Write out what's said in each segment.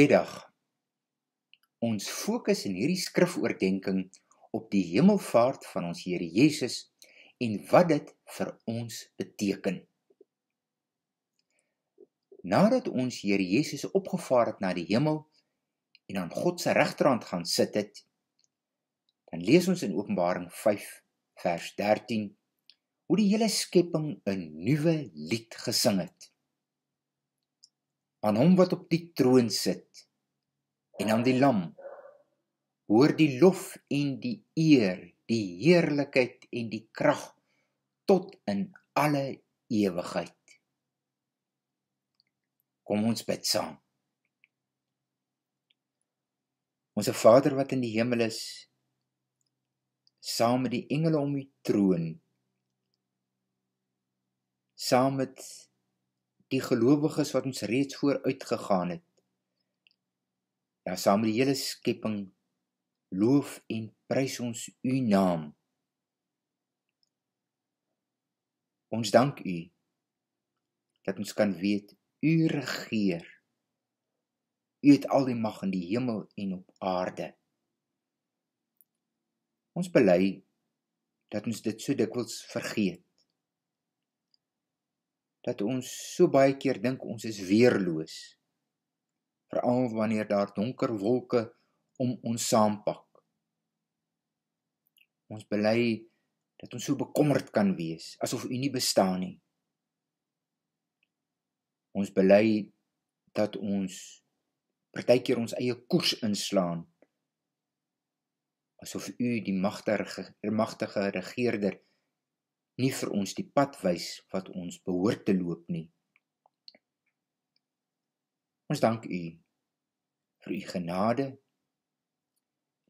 Goeiedag. Ons fokus in hierdie skrifoordenkings op die hemelvaart van ons Here Jesus en wat dit vir ons beteken. Nadat ons Here Jesus opgevaar het na die hemel en aan God se regterhand gaan sit het, dan lees ons in Openbaring 5 vers 13 hoe die hele skepping 'n nuwe lied gesing het aan hom wat op die troon sit en aan die lam hoor die lof en die eer die heerlikheid en die krag tot in alle ewigheid kom ons bid saam ons Vader wat in die hemel is saam met die engele om u troon saam met die gelowiges wat ons reeds vooruit gegaan het. Ja, saam met die hele skepping loof en prys ons u naam. Ons dank u dat ons kan weet u regeer. U het al die mag in die hemel en op aarde. Ons bely dat ons dit so dikwels vergeet dat ons so baie keer dink ons is weerloos veral wanneer daar donker wolke om ons saampak ons bely dat ons so bekommerd kan wees asof u nie bestaan nie ons bely dat ons partykeer ons eie koers inslaan asof u die magtige magtige regerder nie vir ons die pad wys wat ons behoort te loop nie. Ons dank U vir U genade.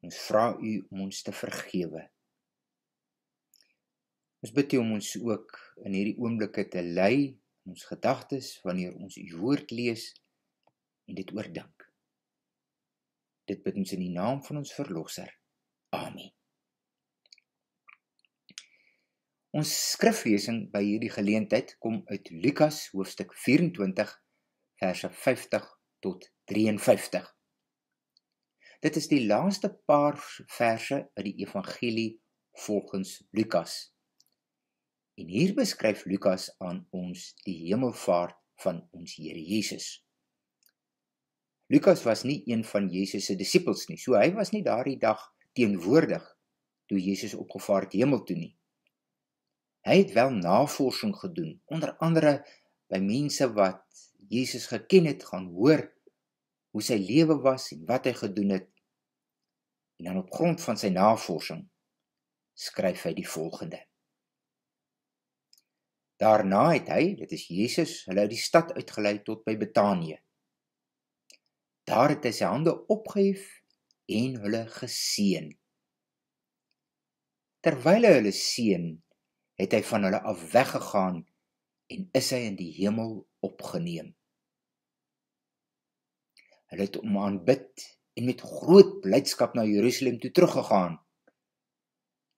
Ons vra U om ons te vergewe. Ons bid U om ons ook in hierdie oomblikke te lei in ons gedagtes wanneer ons U woord lees en dit oordink. Dit bid ons in die naam van ons verlosser. Amen. Ons skriflesing by hierdie geleentheid kom uit Lukas hoofstuk 24 vers 50 tot 53. Dit is die laaste paar verse uit die evangelie volgens Lukas. En hier beskryf Lukas aan ons die hemelvaart van ons Here Jesus. Lukas was nie een van Jesus se disippels nie. So hy was nie daardie dag teenwoordig toe Jesus opgevaar het hemel toe nie. Hy het wel navorsing gedoen, onder andere by mense wat Jesus geken het, gaan hoor hoe sy lewe was en wat hy gedoen het. En dan op grond van sy navorsing skryf hy die volgende. Daarna het hy, dit is Jesus, hulle uit die stad uitgelei tot by Betanië. Daar het hy sy hande opgehef en hulle geseën. Terwyl hy hulle seën, het hy van hulle af weggegaan en is hy in die hemel opgeneem. Hulle het om aanbid en met groot blydskap na Jerusalem toe teruggegaan.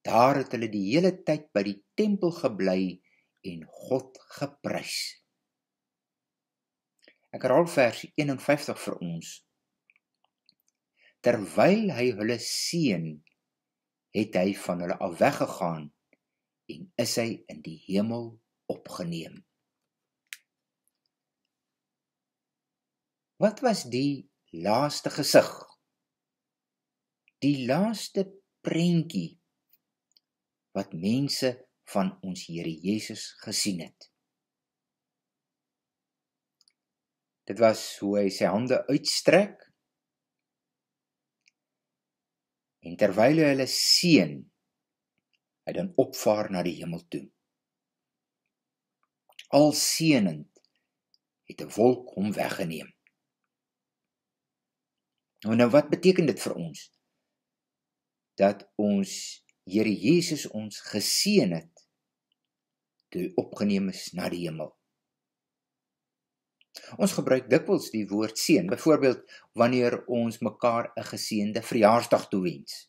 Daar het hulle die hele tyd by die tempel gebly en God geprys. Ek herhaal vers 51 vir ons. Terwyl hy hulle seën, het hy van hulle af weggegaan en is hy in die hemel opgeneem. Wat was die laaste gesig? Die laaste prentjie wat mense van ons Here Jesus gesien het. Dit was hoe hy sy hande uitstrek en terwyl hy hulle seën hy dan opvaar na die hemel toe. Al seënend het 'n wolk hom weggeneem. Nou nou wat beteken dit vir ons? Dat ons Here Jesus ons geseën het toe opgeneem is na die hemel. Ons gebruik dikwels die woord seën, byvoorbeeld wanneer ons mekaar 'n geseënde verjaarsdag toewens.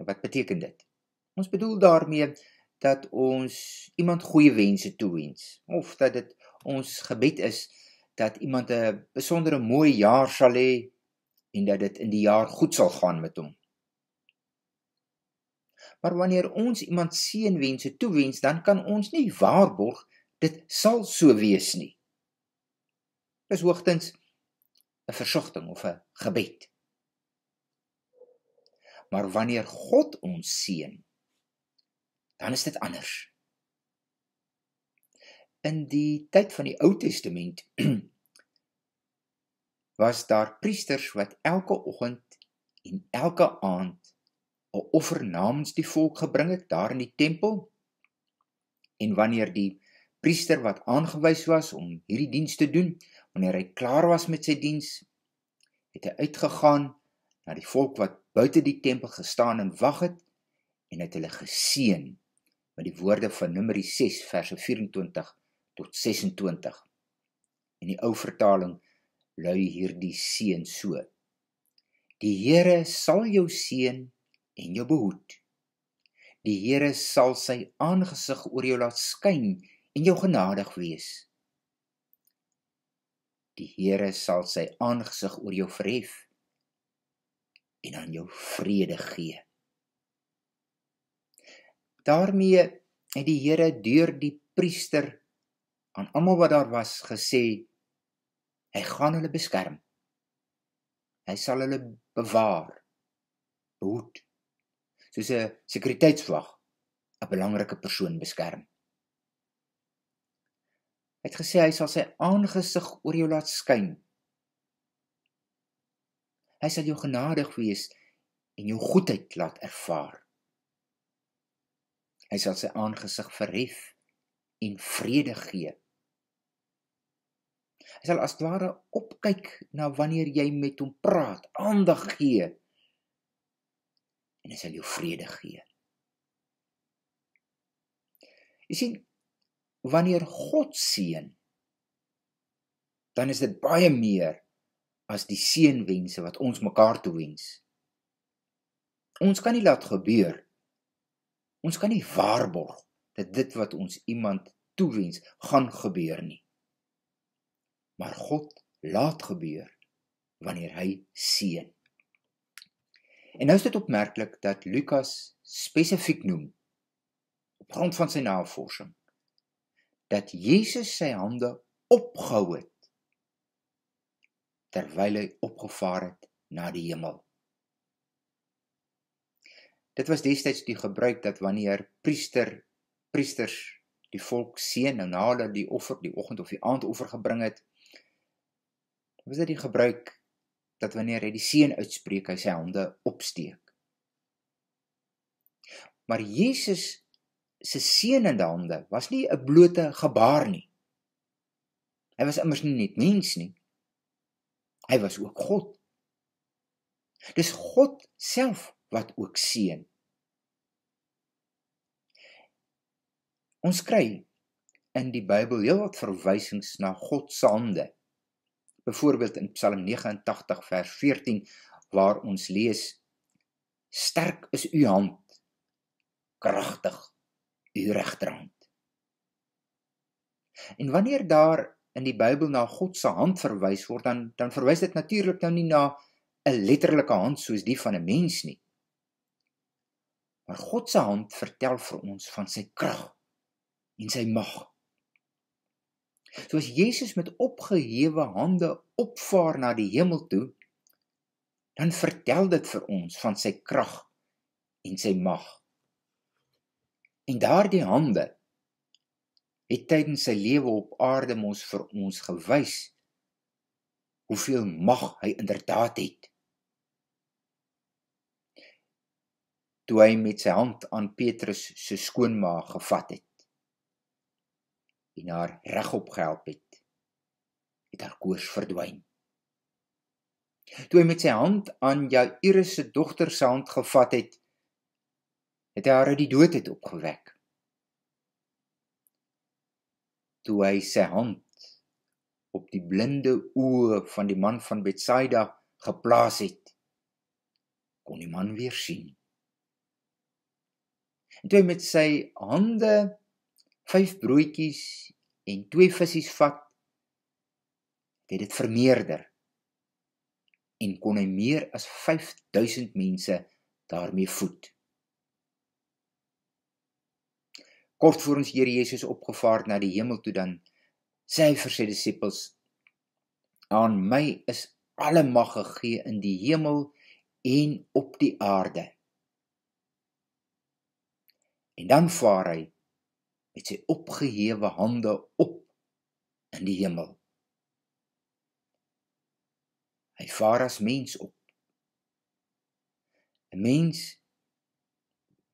En wat beteken dit? Ons bedoel daarmee dat ons iemand goeie wense toewens of dat dit ons gebed is dat iemand 'n besondere mooi jaar sal hê en dat dit in die jaar goed sal gaan met hom. Maar wanneer ons iemand seënwense toewens, dan kan ons nie waarborg dit sal so wees nie. Dis hoogstens 'n versigtiging of 'n gebed. Maar wanneer God ons seën, dan is dit anders. In die tyd van die Ou Testament was daar priesters wat elke oggend en elke aand 'n offer namens die volk gebring het daar in die tempel. En wanneer die priester wat aangewys was om hierdie diens te doen, wanneer hy klaar was met sy diens, het hy uitgegaan na die volk wat buite die tempel gestaan en wag het en het hulle geseën met die woorde van Numeri 6 vers 24 tot 26. En die ou vertaling lui hierdie seën so: Die Here sal jou seën en jou behoed. Die Here sal sy aangesig oor jou laat skyn en jou genadig wees. Die Here sal sy aangesig oor jou verhef en aan jou vrede gee. Daarmee het die Here deur die priester aan almal wat daar was gesê hy gaan hulle beskerm. Hy sal hulle bewaar. Behoed. Soos 'n sekuriteitsvlag 'n belangrike persoon beskerm. Hy het gesê hy sal sy aangesig oor jou laat skyn Hy sal jou genadig wees en jou goedheid laat ervaar. Hy sal sy aangesig verhef en vrede gee. Hy sal as ware opkyk na wanneer jy met hom praat, aandag gee en hy sal jou vrede gee. Jy sien, wanneer God seën, dan is dit baie meer as die seënwense wat ons mekaar toe wens. Ons kan nie laat gebeur. Ons kan nie waarborg dat dit wat ons iemand toewens gaan gebeur nie. Maar God laat gebeur wanneer hy seën. En nou is dit opmerklik dat Lukas spesifiek noem op grond van sy navorsing dat Jesus sy hande opgehou het terwyl hy opgevaar het na die hemel. Dit was destyds die gebruik dat wanneer priester priesters die volk seën nou na hulle die offer die oggend of die aandoffer gebring het, was dit die gebruik dat wanneer hy die seën uitspreek, hy sy hande opsteek. Maar Jesus se seënende hande was nie 'n blote gebaar nie. Hy was immers nie net mens nie. Hy was ook God. Dis God self wat ook seën. Ons kry in die Bybel heelwat verwysings na God se hande. Byvoorbeeld in Psalm 89 vers 14 waar ons lees: Sterk is u hand, kragtig u regterhand. En wanneer daar in die Bybel na God se hand verwys word, dan dan verwys dit natuurlik nou nie na 'n letterlike hand soos die van 'n mens nie. Maar God se hand vertel vir ons van sy krag en sy mag. Soos Jesus met opgehewe hande opvaar na die hemel toe, dan vertel dit vir ons van sy krag en sy mag. En daardie hande het tydens sy lewe op aarde mos vir ons gewys hoeveel mag hy inderdaad het. Toe hy met sy hand aan Petrus se skoonma gevat het en haar regop gehelp het, het haar koors verdwyn. Toe hy met sy hand aan Jairus se dogter se hand gevat het, het hy haar uit die dood uit opgewek toe hy sy hand op die blinde oë van die man van Betsaida geplaas het, kon die man weer sien. En toe hy met sy hande vyf broodjies en twee visse vat, het dit vermeerder en kon hy meer as 5000 mense daarmee voed. kort voor ons Here Jesus opgevaar na die hemel toe dan sê hy vir sy disippels aan my is alle mag gegee in die hemel en op die aarde en dan vaar hy met sy opgehewe hande op in die hemel hy vaar as mens op 'n mens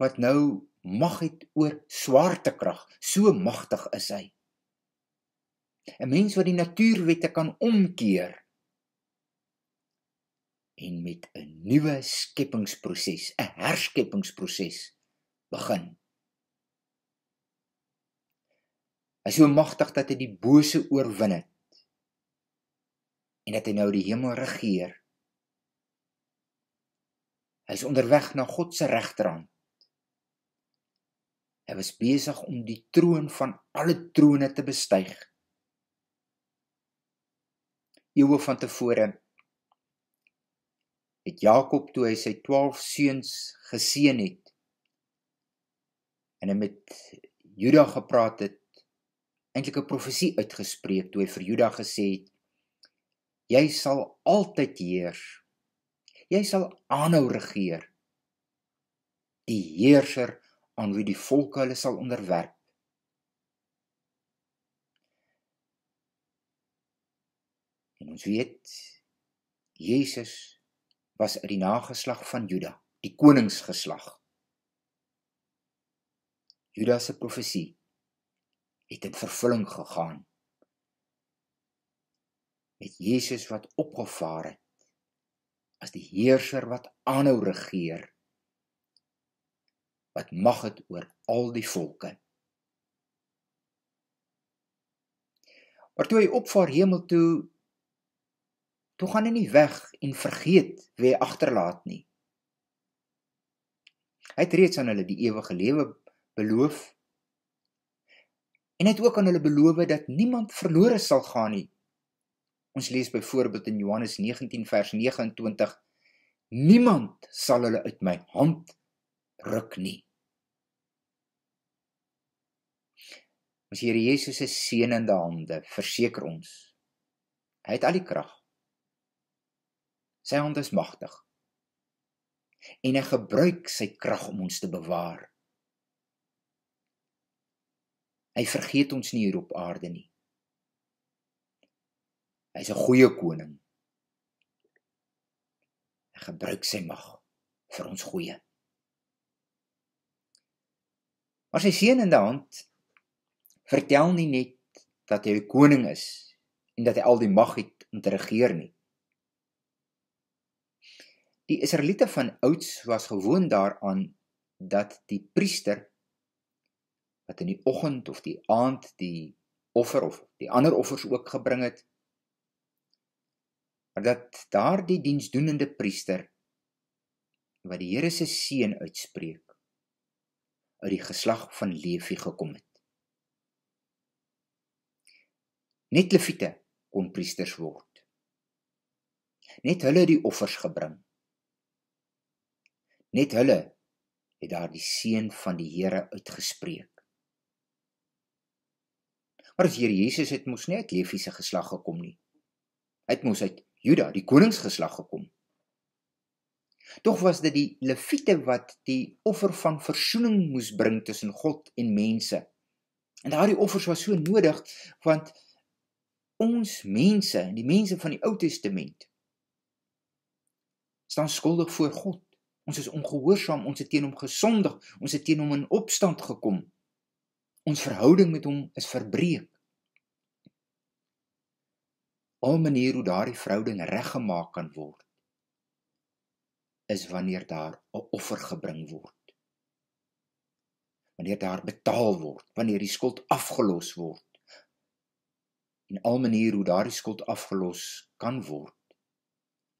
wat nou mag het oor swaartekrag, so magtig is hy. 'n Mens wat die natuurwette kan omkeer en met 'n nuwe skepingsproses, 'n herskepingsproses begin. Hy is so magtig dat hy die bose oorwin het en dat hy nou die hemel regeer. Hy is onderweg na God se regterhand. Hy was besig om die troon van alle trone te bestyg. Eeue van tevore het Jakob toe hy sy 12 seuns geseën het en hy met Juda gepraat het, eintlik 'n profesie uitgespreek toe hy vir Juda gesê het: "Jy sal altyd heers. Jy sal aanhou regeer." Die heerser aan wie die volk hulle sal onderwerp. En ons weet Jesus was uit die nageslag van Juda, die koningsgeslag. Juda se profesie het in vervulling gegaan met Jesus wat opgevaar het as die heerser wat aanhou regeer wat mag het oor al die volke. Maar toe hy opvaar hemel toe, toe gaan hy nie weg en vergeet wie hy agterlaat nie. Hy het reeds aan hulle die ewige lewe beloof en het ook aan hulle beloof dat niemand verlore sal gaan nie. Ons lees byvoorbeeld in Johannes 19 vers 29: Niemand sal hulle uit my hand ruk nie. Ons Here Jesus se seënende hande verseker ons. Hy het al die krag. Sy hand is magtig. En hy gebruik sy krag om ons te bewaar. Hy vergeet ons nie hier op aarde nie. Hy's 'n goeie koning. Hy gebruik sy mag vir ons goeie. Maar sy seënende hand vertel nie net dat hy koning is en dat hy al die mag het om te regeer nie. Die Israeliete van ouds was gewoond daaraan dat die priester wat in die oggend of die aand die offer of die ander offers ook gebring het dat daardie diensdoenende priester wat die Here se seën uitspreek uit die geslag van Levi gekom het. Net leviete kon priesters word. Net hulle die offers gebring. Net hulle het daar die seën van die Here uitgespreek. Maar as hier Jesus het mos nie uit Lewiese geslag gekom nie. Hy het mos uit Juda, die koningsgeslag gekom. Tog was dit die leviete wat die offer van verzoening moes bring tussen God en mense. En daardie offers was so nodig want ons mense, die mense van die Ou Testament staan skuldig voor God. Ons is ongehoorsaam, ons het teen hom gesondig, ons het teen hom in opstand gekom. Ons verhouding met hom is verbreek. Al manier hoe daardie verhouding reggemaak kan word is wanneer daar 'n offer gebring word. Wanneer daar betaal word, wanneer die skuld afgelos word en al maniere hoe daardie skuld afgelos kan word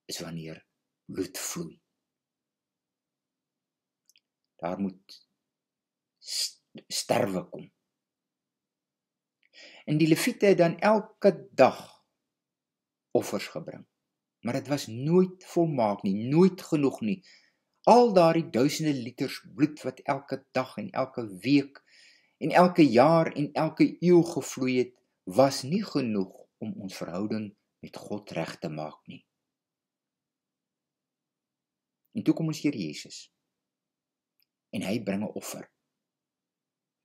is wanneer bloed vloei. Daar moet sterwe kom. En die leviete het dan elke dag offers gebring. Maar dit was nooit volmaak nie, nooit genoeg nie. Al daardie duisende liters bloed wat elke dag en elke week en elke jaar en elke eeu gevloei het, was nie genoeg om ons verhouding met God reg te maak nie. En toe kom ons hier Jesus. En hy bring 'n offer.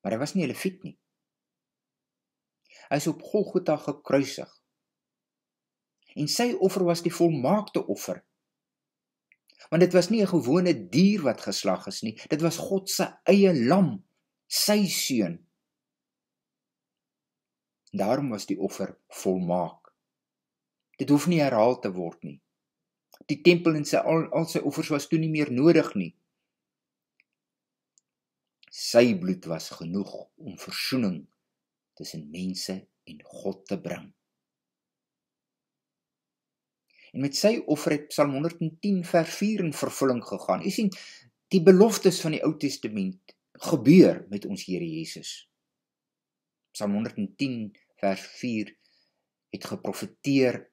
Maar hy was nie 'n leviet nie. Hy is op Golgotha gekruisig. En sy offer was die volmaakte offer. Want dit was nie 'n gewone dier wat geslag is nie, dit was God se eie lam, sy seun Daarom was die offer volmaak. Dit hoef nie herhaal te word nie. Die tempel en sy al, al sy offers was toe nie meer nodig nie. Sy bloed was genoeg om verzoening tussen mense en God te bring. En met sy offer het Psalm 110 vers 4 in vervulling gegaan. U sien, die beloftes van die Ou Testament gebeur met ons Here Jesus. Psalm 110 vers 4 het geprofeteer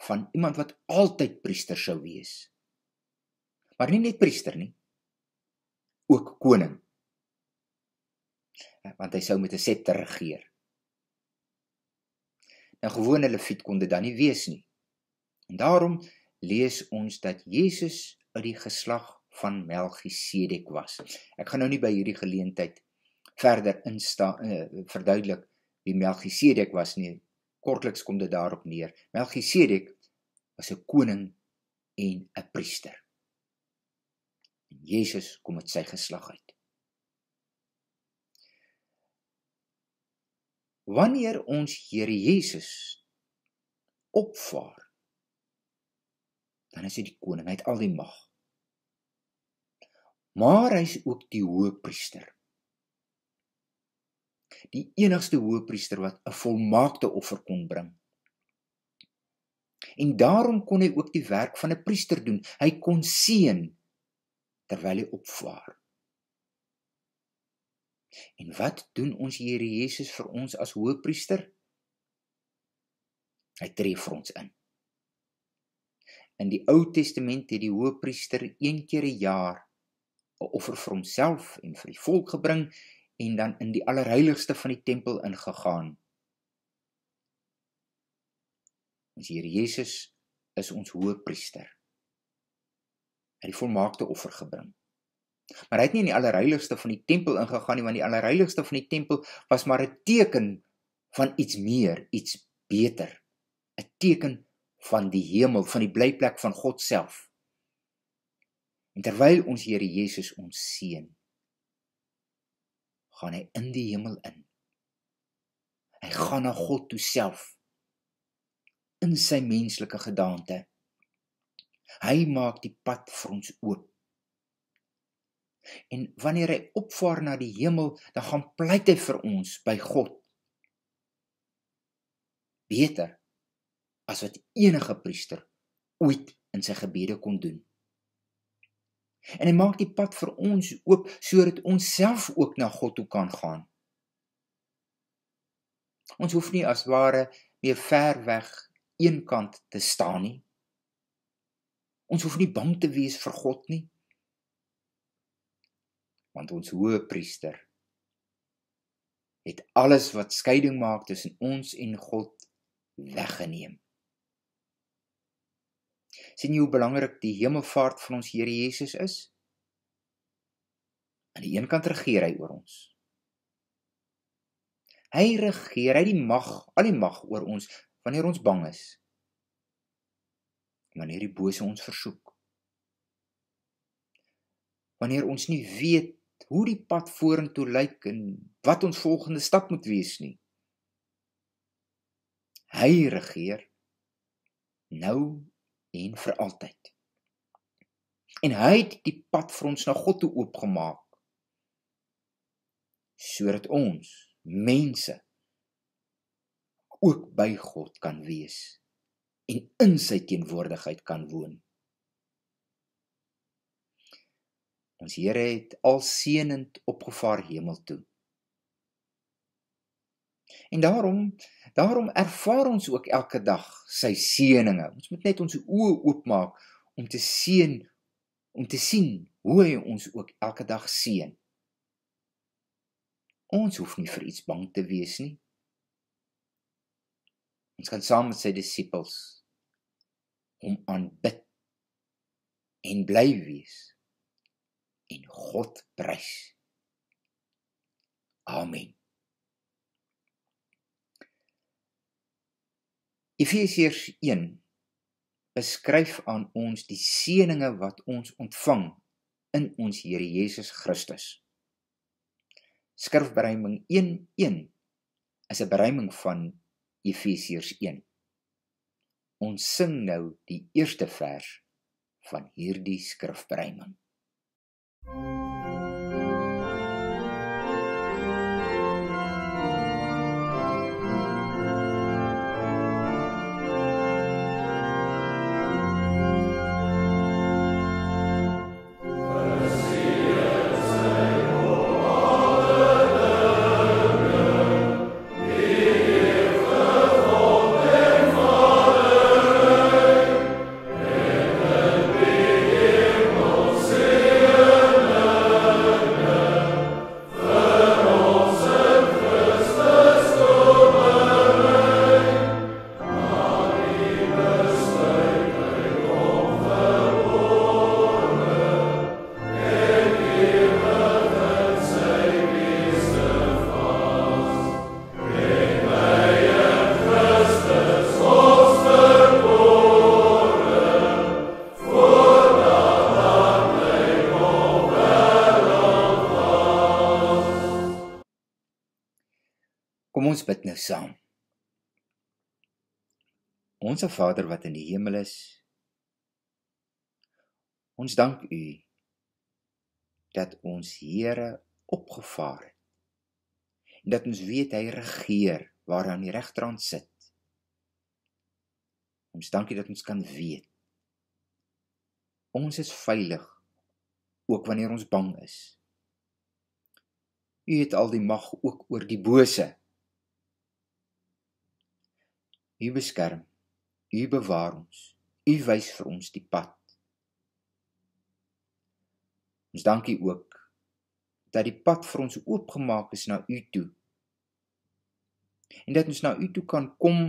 van iemand wat altyd priester sou wees. Maar nie net priester nie, ook koning. Eh, want hy sou met 'n septer regeer. 'n nou, Gewone leviet kon dit dan nie wees nie. En daarom lees ons dat Jesus uit die geslag van Melchisedek was. Ek gaan nou nie by hierdie geleentheid verder insta uh, verduidelik wie Melchisedek was nie. Kortliks kom dit daarop neer. Melchisedek was 'n koning en 'n priester. En Jesus kom uit sy geslag uit. Wanneer ons Here Jesus opvaar, dan is hy die koning, hy het al die mag. Maar hy's ook die hoëpriester die enigste hoëpriester wat 'n volmaakte offer kon bring. En daarom kon hy ook die werk van 'n priester doen. Hy kon seën terwyl hy opvaar. En wat doen ons Here Jesus vir ons as hoëpriester? Hy tree vir ons in. In die Ou Testament het die hoëpriester een keer 'n jaar 'n offer vir homself en vir die volk gebring en dan in die allerheiligste van die tempel ingegaan. Ons Here Jesus is ons hoëpriester. Hy het die volmaakte offer gebring. Maar hy het nie in die allerheiligste van die tempel ingegaan nie, want die allerheiligste van die tempel was maar 'n teken van iets meer, iets beter, 'n teken van die hemel, van die blyplek van God self. En terwyl ons Here Jesus ons seën, gaan hy in die hemel in. Hy gaan na God toe self in sy menslike gedaante. Hy maak die pad vir ons oop. En wanneer hy opvaar na die hemel, dan gaan pleit hy vir ons by God. Beter as wat enige priester ooit in sy gebede kon doen. En hy maak die pad vir ons oop sodat ons self ook na God toe kan gaan. Ons hoef nie as ware meer ver weg eenkant te staan nie. Ons hoef nie bang te wees vir God nie. Want ons hoë priester het alles wat skeiding maak tussen ons en God weggeneem sien jy hoe belangrik die hemelvaart van ons Here Jesus is? Aan die een kant regeer hy oor ons. Hy regeer, hy die mag, al die mag oor ons wanneer ons bang is. Wanneer die bose ons versoek. Wanneer ons nie weet hoe die pad vorentoe lyk en wat ons volgende stap moet wees nie. Hy regeer nou en vir altyd. En hy het die pad vir ons na God toe oopgemaak sodat ons mense ook by God kan wees en in sy teenwoordigheid kan woon. Ons Here het alseënend opgevaar hemel toe En daarom daarom ervaar ons ook elke dag sy seëninge. Ons moet net ons oë oopmaak om te sien om te sien hoe hy ons ook elke dag seën. Ons hoef nie vir iets bang te wees nie. Ons kan saam met sy disippels hom aanbid en bly wees en God prys. Amen. Efesiërs 1 beskryf aan ons die seënings wat ons ontvang in ons Here Jesus Christus. Skrifberuiming 1:1 is 'n beruiming van Efesiërs 1. Ons sing nou die eerste vers van hierdie skrifberuiming. Thank you. bid nou saam. Onse Vader wat in die hemel is, ons dank U dat ons Here opgevaar het en dat ons weet hy regeer waar aan die regterhand sit. Ons dankie dat ons kan weet ons is veilig ook wanneer ons bang is. U het al die mag ook oor die bose. U beskerm. U bewaar ons. U wys vir ons die pad. Ons dankie ook dat die pad vir ons oopgemaak is na U toe. En dat ons na U toe kan kom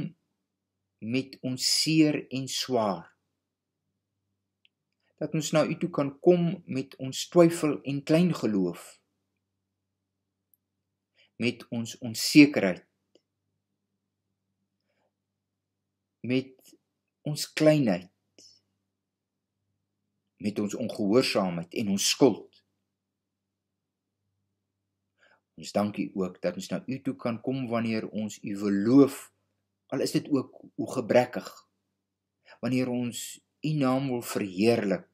met ons seer en swaar. Dat ons na U toe kan kom met ons twyfel en klein geloof. Met ons onsekerheid met ons kleinheid met ons ongehoorsaamheid en ons skuld. Ons dankie ook dat ons na u toe kan kom wanneer ons u verloof al is dit ook hoe gebrekkig. Wanneer ons u naam wil verheerlik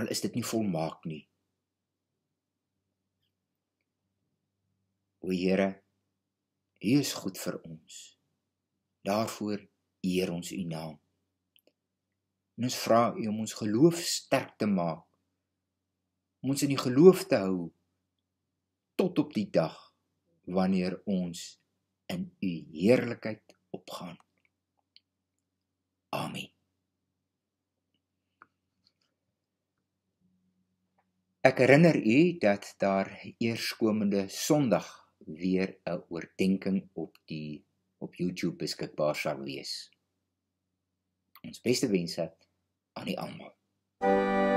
al is dit nie volmaak nie. O Here, hier is goed vir ons. Daarvoor eer ons U naam. En ons vra U om ons geloof sterk te maak. Om ons in die geloof te hou tot op die dag wanneer ons in U heerlikheid opgaan. Amen. Ek herinner u dat daar eerskomende Sondag weer 'n oordeenking op die op YouTube beskikbaar sal wees. Ons beste wense aan u almal. Thank you.